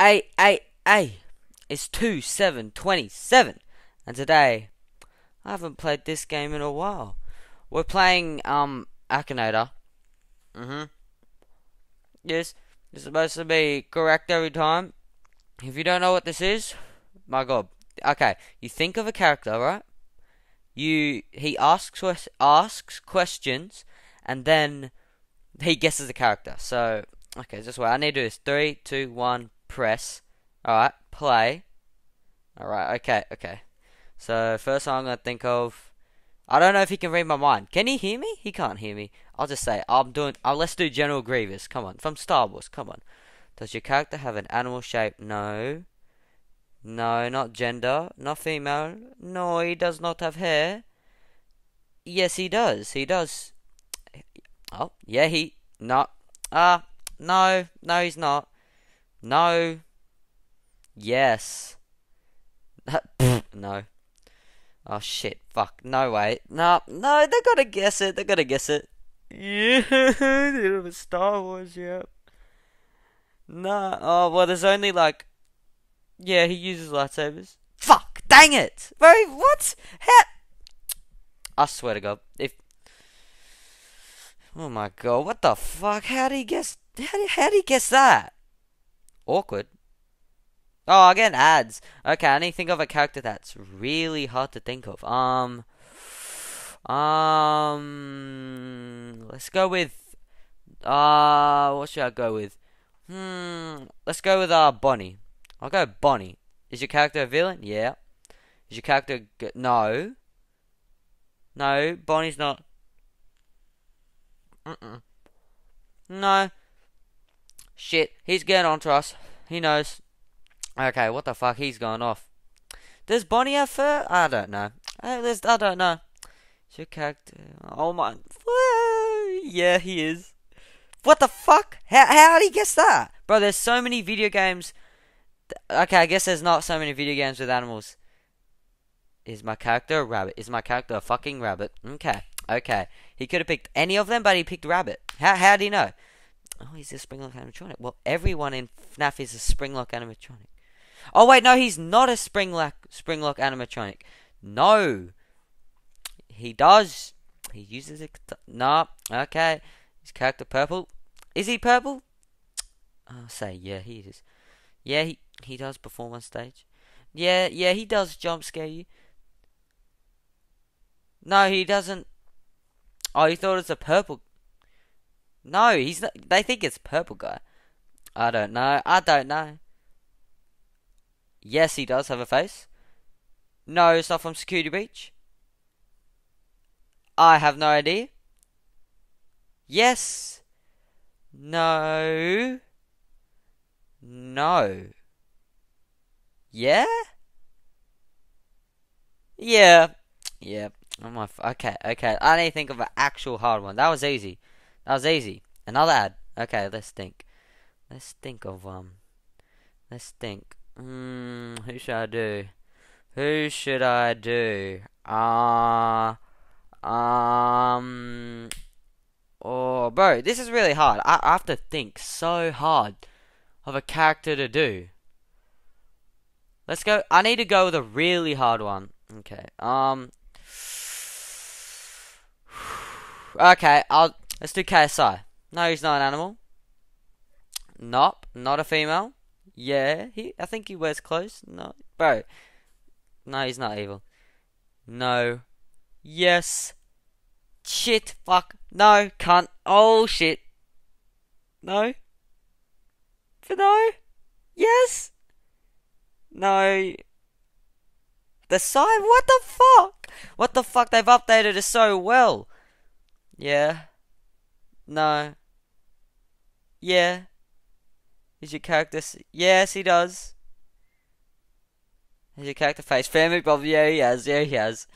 Hey, is hey! It's 2 7 27, and today I haven't played this game in a while. We're playing, um, Akinator. Mm hmm. Yes, it's supposed to be correct every time. If you don't know what this is, my god. Okay, you think of a character, right? You he asks asks questions, and then he guesses the character. So okay, this wait. I need to do is three, two, one, press. Alright, play. Alright, okay, okay. So, first I'm going to think of. I don't know if he can read my mind. Can he hear me? He can't hear me. I'll just say, I'm doing. Oh, let's do General Grievous. Come on. From Star Wars. Come on. Does your character have an animal shape? No. No, not gender. Not female. No, he does not have hair. Yes, he does. He does. Oh, yeah, he. Not. Ah, uh, no. No, he's not. No. Yes. no. Oh shit, fuck. No way. No, no, they gotta guess it. They gotta guess it. Yeah, it was Star Wars, Yeah. No, oh, well, there's only like. Yeah, he uses lightsabers. Fuck! Dang it! Wait, what? How? I swear to God. If. Oh my god, what the fuck? How did he guess. How did, how did he guess that? Awkward. Oh, again, ads. Okay, I need to think of a character that's really hard to think of. Um, um, let's go with, uh, what should I go with? Hmm, let's go with, uh, Bonnie. I'll go Bonnie. Is your character a villain? Yeah. Is your character, no. No, Bonnie's not. Mm-mm. No, Shit, he's getting onto us. He knows. Okay, what the fuck? He's going off. Does Bonnie have fur? I don't know. I, just, I don't know. Oh my. Yeah, he is. What the fuck? How, how did he guess that? Bro, there's so many video games. Okay, I guess there's not so many video games with animals. Is my character a rabbit? Is my character a fucking rabbit? Okay, okay. He could have picked any of them, but he picked rabbit. How, how do you know? Oh, he's a Springlock animatronic. Well, everyone in FNAF is a Springlock animatronic. Oh, wait, no, he's not a Springlock, Springlock animatronic. No. He does. He uses it. No. Okay. His character purple. Is he purple? I'll say, yeah, he is. Yeah, he, he does perform on stage. Yeah, yeah, he does jump scare you. No, he doesn't. Oh, you thought it's a purple no, he's not. They think it's purple guy. I don't know. I don't know. Yes, he does have a face. No, it's not from Security Beach. I have no idea. Yes. No. No. Yeah? Yeah. Yeah. Oh my. F- okay, okay. I need to think of an actual hard one. That was easy. That was easy. Another ad. Okay, let's think. Let's think of um. Let's think. Hmm, who should I do? Who should I do? Uh, um. Oh, bro, this is really hard. I, I have to think so hard of a character to do. Let's go. I need to go with a really hard one. Okay. Um. Okay. I'll Let's do KSI. No, he's not an animal. Nope, not a female. Yeah, he. I think he wears clothes. No, bro. No, he's not evil. No. Yes. Shit. Fuck. No. Cunt. Oh shit. No. For no. Yes. No. The side. What the fuck? What the fuck? They've updated it so well. Yeah. No. Yeah. Is your character. Yes, he does. Is your character face Fairmount Bob? Yeah, he has. Yeah, he has.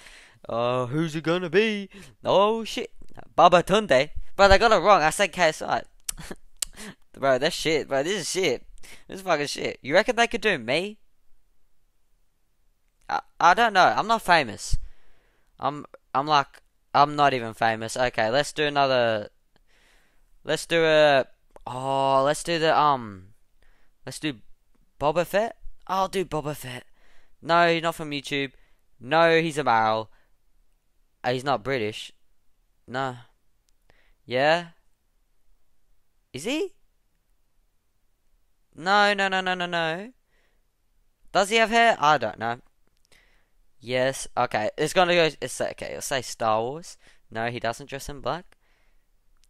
Oh, uh, who's it gonna be? Oh, shit. Baba Tunde. Bro, I got it wrong. I said KSI. bro, that's shit, bro. This is shit. This is fucking shit. You reckon they could do me? I, I don't know. I'm not famous. I'm I'm like I'm not even famous. Okay, let's do another Let's do a. Oh, let's do the um. Let's do Boba Fett. I'll do Boba Fett. No, not from YouTube. No, he's a male. Uh, he's not British. No. Yeah. Is he? No, no, no, no, no, no. Does he have hair? I don't know. Yes. Okay. It's gonna go. It's okay. It'll say Star Wars. No, he doesn't dress in black.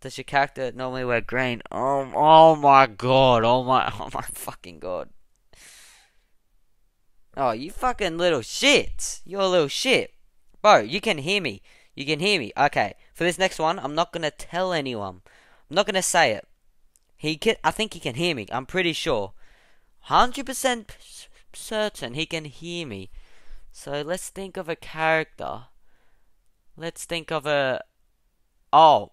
Does your character normally wear green? Oh, oh my god! Oh my, oh my fucking god! Oh, you fucking little shit! You're a little shit, bro. You can hear me. You can hear me. Okay, for this next one, I'm not gonna tell anyone. I'm not gonna say it. He can. I think he can hear me. I'm pretty sure. Hundred percent certain he can hear me. So let's think of a character. Let's think of a. Oh,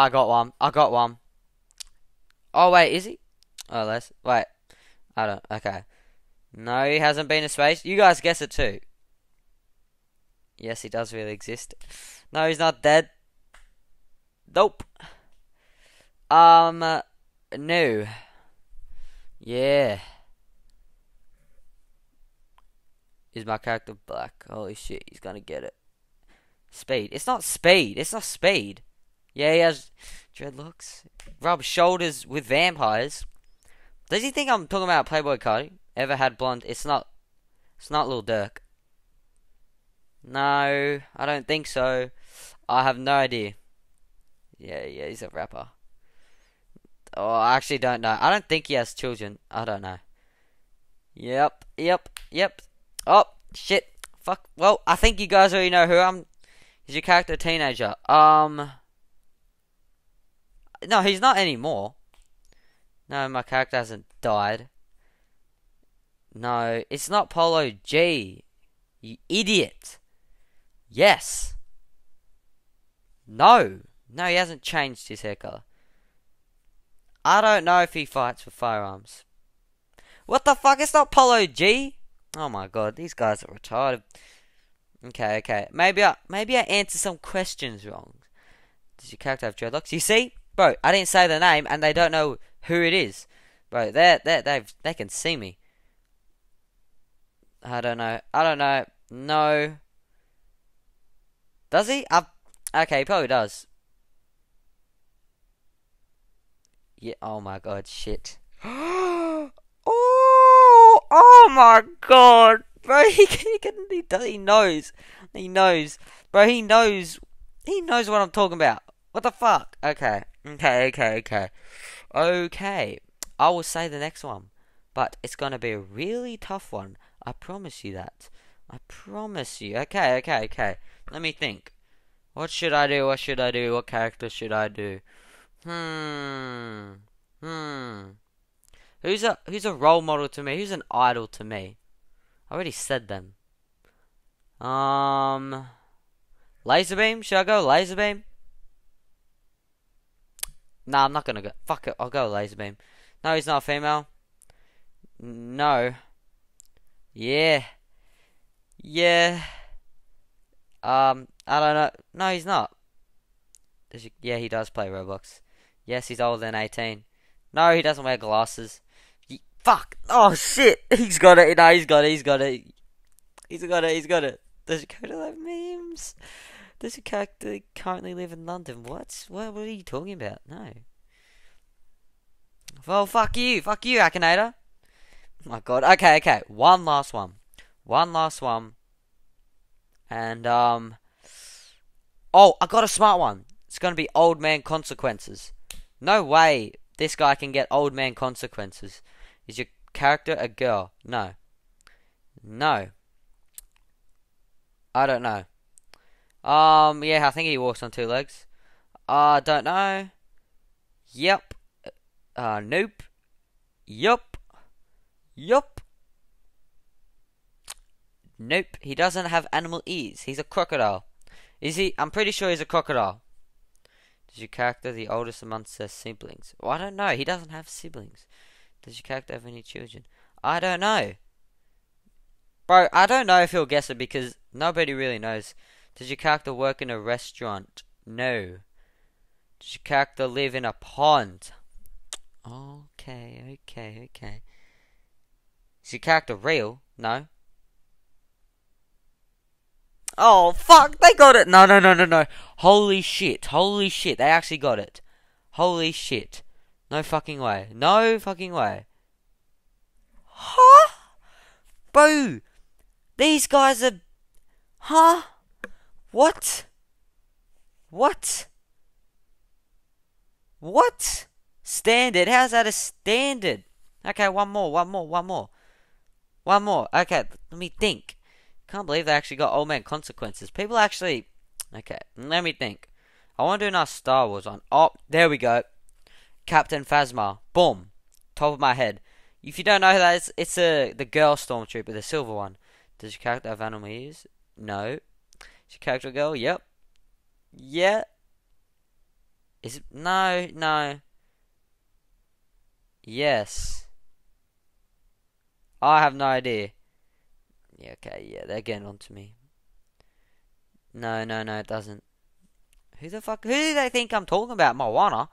I got one. I got one. Oh wait, is he? Oh, less. wait. I don't. Okay. No, he hasn't been a space. You guys guess it too. Yes, he does really exist. No, he's not dead. Nope. Um, no. Yeah. Is my character black? Holy shit, he's gonna get it. Speed. It's not speed. It's not speed. Yeah, he has dreadlocks. Rub shoulders with vampires. Does he think I'm talking about Playboy Cardi? Ever had blonde? It's not. It's not Lil Dirk. No, I don't think so. I have no idea. Yeah, yeah, he's a rapper. Oh, I actually don't know. I don't think he has children. I don't know. Yep, yep, yep. Oh, shit. Fuck. Well, I think you guys already know who I'm. Is your character a teenager? Um, no, he's not anymore. No, my character hasn't died. No, it's not Polo G. You idiot. Yes. No. No, he hasn't changed his hair color. I don't know if he fights with firearms. What the fuck? It's not Polo G. Oh my god, these guys are retarded. Okay, okay. Maybe I maybe I answer some questions wrong. Does your character have dreadlocks? You see? Bro, I didn't say the name and they don't know who it is. Bro, they they they they can see me. I don't know. I don't know. No. Does he? I, okay, he probably does. Yeah. Oh my god. Shit. oh. Oh my god, bro. He he can, he, does, he knows. He knows, bro. He knows. He knows what I'm talking about. What the fuck? Okay. Okay, okay, okay. Okay, I will say the next one, but it's gonna be a really tough one. I promise you that. I promise you. Okay, okay, okay. Let me think. What should I do? What should I do? What character should I do? Hmm. Hmm. Who's a who's a role model to me? Who's an idol to me? I already said them. Um Laser beam. should I go Laser beam. Nah, I'm not gonna go. Fuck it, I'll go laser beam. No, he's not a female. No. Yeah. Yeah. Um, I don't know. No, he's not. He, yeah, he does play Roblox. Yes, he's older than 18. No, he doesn't wear glasses. He, fuck. Oh, shit. He's got it. No, he's got it. He's got it. He's got it. He's got it. Does Dakota love memes? Does Dakota currently live in London? What? What, what are you talking about? No. Well, fuck you. Fuck you, Akinator. my god. Okay, okay. One last one. One last one. And, um... Oh, I got a smart one. It's going to be Old Man Consequences. No way this guy can get Old Man Consequences. Is your character a girl? No. No. I don't know. Um, yeah, I think he walks on two legs. I uh, don't know. Yep. Uh, nope. Yup. Yup. Nope, he doesn't have animal ears. He's a crocodile. Is he? I'm pretty sure he's a crocodile. Does your character the oldest amongst their siblings? Well, I don't know. He doesn't have siblings. Does your character have any children? I don't know. Bro, I don't know if he'll guess it because nobody really knows. Does your character work in a restaurant? No. Does your character live in a pond? Okay, okay, okay. Is your character real? No. Oh, fuck, they got it! No, no, no, no, no. Holy shit, holy shit, they actually got it. Holy shit. No fucking way. No fucking way. Huh? Boo! These guys are... Huh? What? What? What? Standard. How's that a standard? Okay, one more, one more, one more. One more. Okay, let me think. Can't believe they actually got Old Man Consequences. People actually. Okay, let me think. I want to do another Star Wars one. Oh, there we go. Captain Phasma. Boom. Top of my head. If you don't know who that is, it's a, the girl Stormtrooper, the silver one. Does your character have animal ears? No. Is your character a girl? Yep. Yeah. Is it? No, no. Yes. I have no idea. Yeah, okay, yeah, they're getting on to me. No, no, no, it doesn't. Who the fuck? Who do they think I'm talking about? Moana?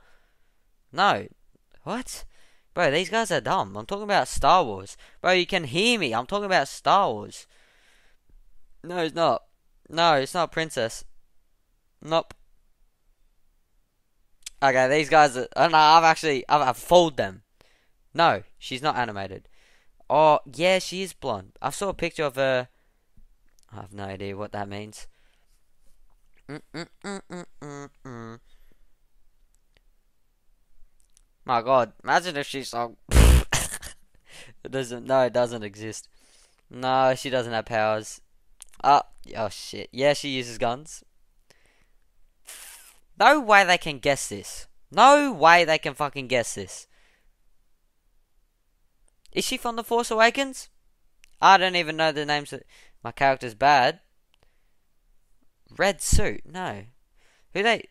No. What? Bro, these guys are dumb. I'm talking about Star Wars. Bro, you can hear me. I'm talking about Star Wars. No, it's not. No, it's not Princess. Nope. Okay, these guys. Are, oh I've actually I've, I've fooled them. No, she's not animated. Oh, yeah, she is blonde. I saw a picture of her. I have no idea what that means. My god, imagine if she's like. it doesn't. No, it doesn't exist. No, she doesn't have powers. Oh, oh shit. Yeah, she uses guns. No way they can guess this. No way they can fucking guess this. Is she from The Force Awakens? I don't even know the names of my character's bad. Red suit, no. Who they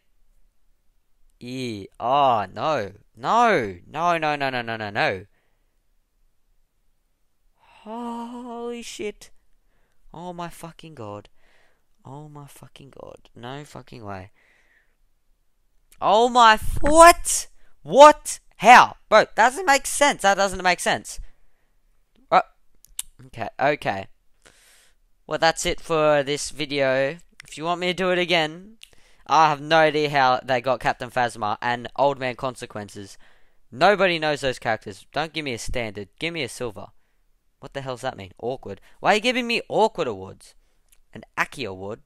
Yeah oh no. No no no no no no no no. Holy shit. Oh my fucking god. Oh my fucking god. No fucking way. Oh my what? What? How? Bro, doesn't make sense. That doesn't make sense. Okay, okay. Well, that's it for this video. If you want me to do it again, I have no idea how they got Captain Phasma and Old Man Consequences. Nobody knows those characters. Don't give me a standard. Give me a silver. What the hell's that mean? Awkward. Why are you giving me awkward awards? An Aki award?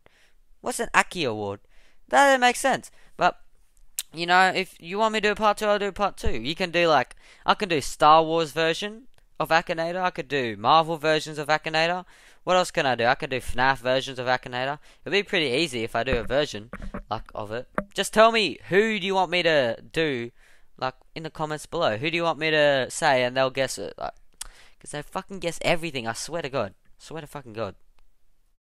What's an Aki award? That doesn't make sense. But you know, if you want me to do part two, I'll do part two. You can do like I can do Star Wars version, of Akinator. I could do Marvel versions of Akinator. What else can I do? I could do FNAF versions of Akinator. it would be pretty easy if I do a version like of it. Just tell me who do you want me to do, like in the comments below. Who do you want me to say, and they'll guess it, like, cause they fucking guess everything. I swear to God, I swear to fucking God.